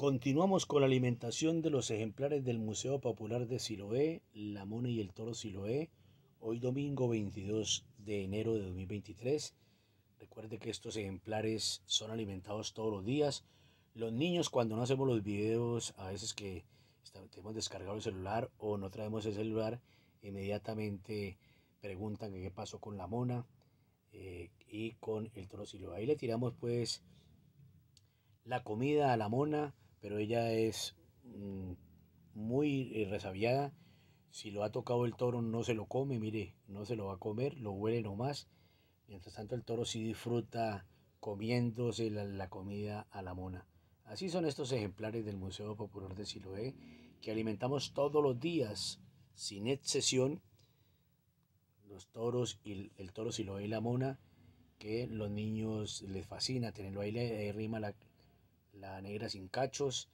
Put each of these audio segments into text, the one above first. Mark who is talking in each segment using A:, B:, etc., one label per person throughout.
A: Continuamos con la alimentación de los ejemplares del Museo Popular de Siloé, La Mona y el Toro Siloé, hoy domingo 22 de enero de 2023. Recuerde que estos ejemplares son alimentados todos los días. Los niños cuando no hacemos los videos, a veces que tenemos descargado el celular o no traemos el celular, inmediatamente preguntan qué pasó con la mona eh, y con el toro siloé. Ahí le tiramos pues la comida a la mona, pero ella es mm, muy eh, resabiada. Si lo ha tocado el toro, no se lo come, mire, no se lo va a comer, lo huele nomás. Mientras tanto, el toro sí disfruta comiéndose la, comida a la mona. Así son estos ejemplares del Museo Popular de Siloé que alimentamos todos los días, sin excepción, los toros y el, toro Siloé y la mona, que los niños les fascina tenerlo ahí, le rima la, la negra sin cachos,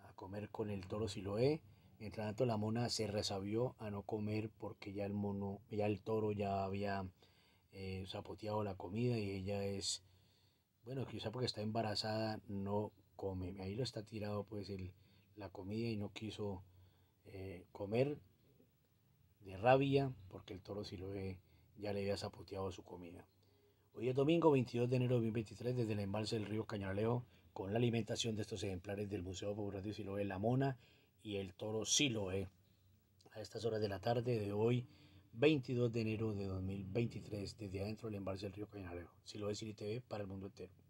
A: a comer con el toro Siloé. Mientras tanto la mona se resabió a no comer porque ya el mono, ya el toro ya había eh, zapoteado la comida y ella es, bueno, quizá porque está embarazada no come. Ahí lo está tirado pues la comida y no quiso eh, comer de rabia porque el toro Siloé ya le había zapoteado su comida. Hoy es domingo 22 de enero de 2023 desde el embalse del río Cañaraleo con la alimentación de estos ejemplares del Museo Popular de Siloe, la mona y el toro Siloe, A estas horas de la tarde de hoy, 22 de enero de 2023, desde adentro del embalse del río Cañarejo. Siloe City TV para el mundo entero.